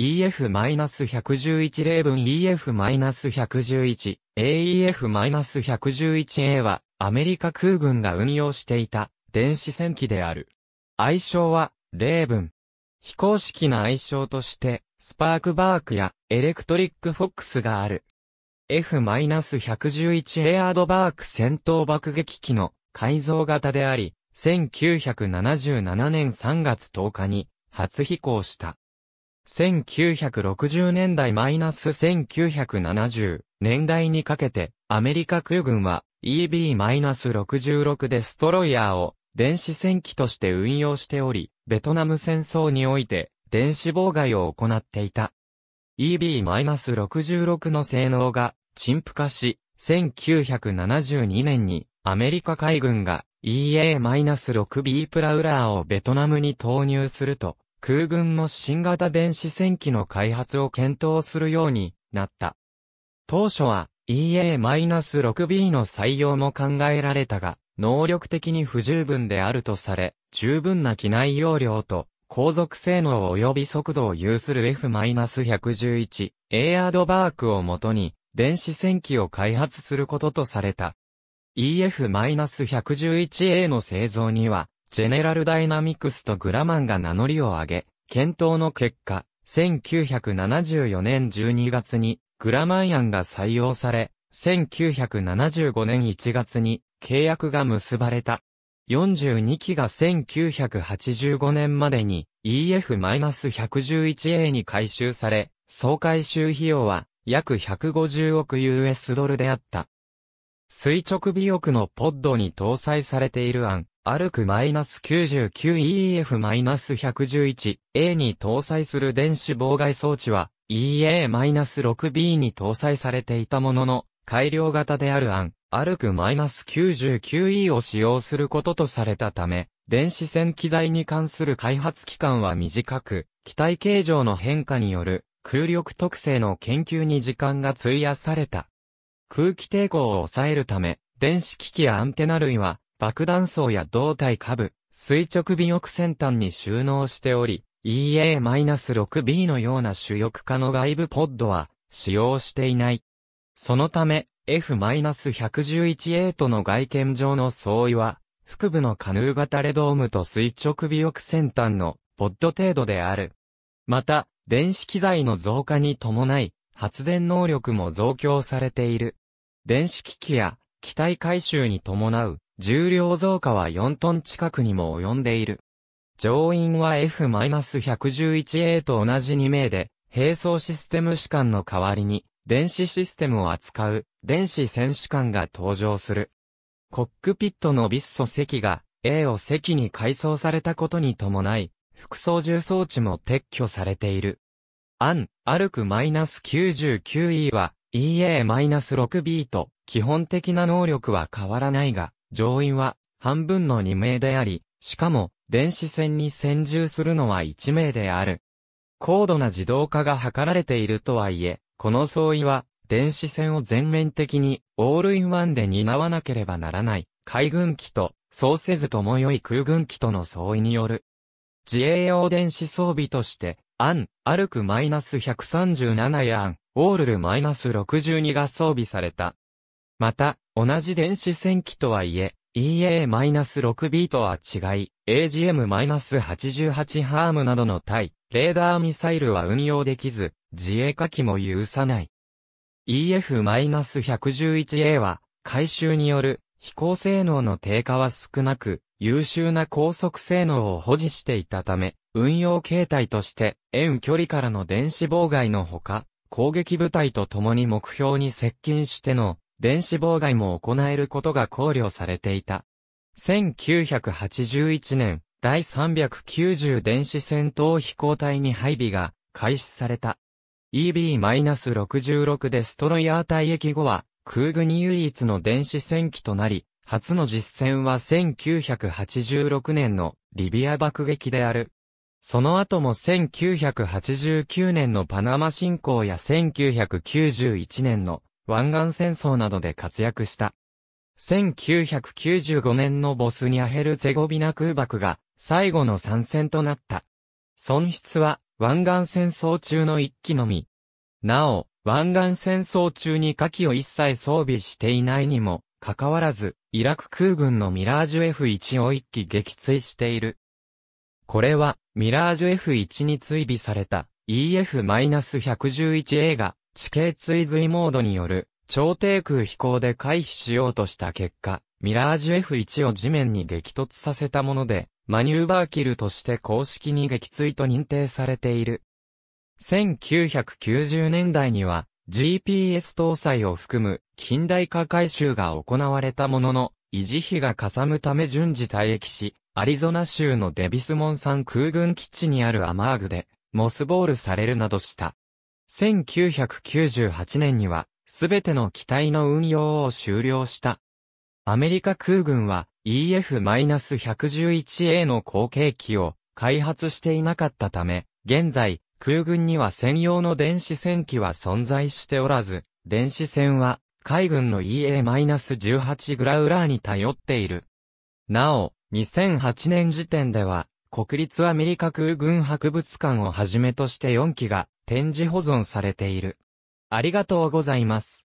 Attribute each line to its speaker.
Speaker 1: EF-111 例文 EF-111、AEF-111A は、アメリカ空軍が運用していた、電子戦機である。愛称は、例文。非公式な愛称として、スパークバークや、エレクトリックフォックスがある。F-111 エアードバーク戦闘爆撃機の改造型であり、1977年3月10日に初飛行した。1960年代マイナス1970年代にかけて、アメリカ空軍は EB-66 デストロイヤーを電子戦機として運用しており、ベトナム戦争において電子妨害を行っていた。EB-66 の性能が陳腐化し、1972年にアメリカ海軍が EA-6B プラウラーをベトナムに投入すると、空軍の新型電子戦機の開発を検討するようになった。当初は EA-6B の採用も考えられたが、能力的に不十分であるとされ、十分な機内容量と後続性能及び速度を有する F-111A アードバークをもとに電子戦機を開発することとされた。EF-111A の製造にはジェネラルダイナミクスとグラマンが名乗りを上げ、検討の結果、1974年12月にグラマン案が採用され、1975年1月に契約が結ばれた。42機が1985年までに EF-111A に回収され、総回収費用は約150億 US ドルであった。垂直尾翼のポッドに搭載されている案、歩く -99EF-111A に搭載する電子妨害装置は EA-6B に搭載されていたものの、改良型である案、歩く -99E を使用することとされたため、電子線機材に関する開発期間は短く、機体形状の変化による空力特性の研究に時間が費やされた。空気抵抗を抑えるため、電子機器やアンテナ類は爆弾層や胴体下部、垂直尾翼先端に収納しており、EA-6B のような主翼化の外部ポッドは使用していない。そのため、F-111A との外見上の相違は、腹部のカヌー型レドームと垂直尾翼先端のポッド程度である。また、電子機材の増加に伴い、発電能力も増強されている。電子機器や機体回収に伴う重量増加は4トン近くにも及んでいる。乗員は F-111A と同じ2名で、並走システム士官の代わりに、電子システムを扱う、電子戦士官が登場する。コックピットのビッソ席が、A を席に改装されたことに伴い、副操縦装置も撤去されている。アン、アルク -99E は EA-6B と基本的な能力は変わらないが、乗員は半分の2名であり、しかも電子戦に専従するのは1名である。高度な自動化が図られているとはいえ、この相違は電子戦を全面的にオールインワンで担わなければならない海軍機とそうせずとも良い空軍機との相違による。自衛用電子装備として、アン、アルク -137 やアン、オールル -62 が装備された。また、同じ電子線機とはいえ、EA-6B とは違い、AGM-88 ハームなどの対、レーダーミサイルは運用できず、自衛火器も有さない。EF-111A は、回収による飛行性能の低下は少なく、優秀な高速性能を保持していたため、運用形態として、遠距離からの電子妨害のほか、攻撃部隊と共に目標に接近しての電子妨害も行えることが考慮されていた。1981年、第390電子戦闘飛行隊に配備が開始された。EB-66 デストロイヤー退役後は、空軍唯一の電子戦機となり、初の実戦は1986年のリビア爆撃である。その後も1989年のパナマ侵攻や1991年の湾岸戦争などで活躍した。1995年のボスニアヘルゼゴビナ空爆が最後の参戦となった。損失は湾岸戦争中の一機のみ。なお、湾岸戦争中に火器を一切装備していないにも、かかわらず、イラク空軍のミラージュ F1 を一機撃墜している。これは、ミラージュ F1 に追尾された EF-111A が地形追随モードによる超低空飛行で回避しようとした結果、ミラージュ F1 を地面に激突させたもので、マニューバーキルとして公式に撃墜と認定されている。1990年代には GPS 搭載を含む近代化改修が行われたものの、維持費がかさむため順次退役し、アリゾナ州のデビスモン山空軍基地にあるアマーグで、モスボールされるなどした。1998年には、すべての機体の運用を終了した。アメリカ空軍は EF-111A の後継機を開発していなかったため、現在、空軍には専用の電子戦機は存在しておらず、電子戦は海軍の EA-18 グラウラーに頼っている。なお、2008年時点では、国立アメリカ空軍博物館をはじめとして4機が展示保存されている。ありがとうございます。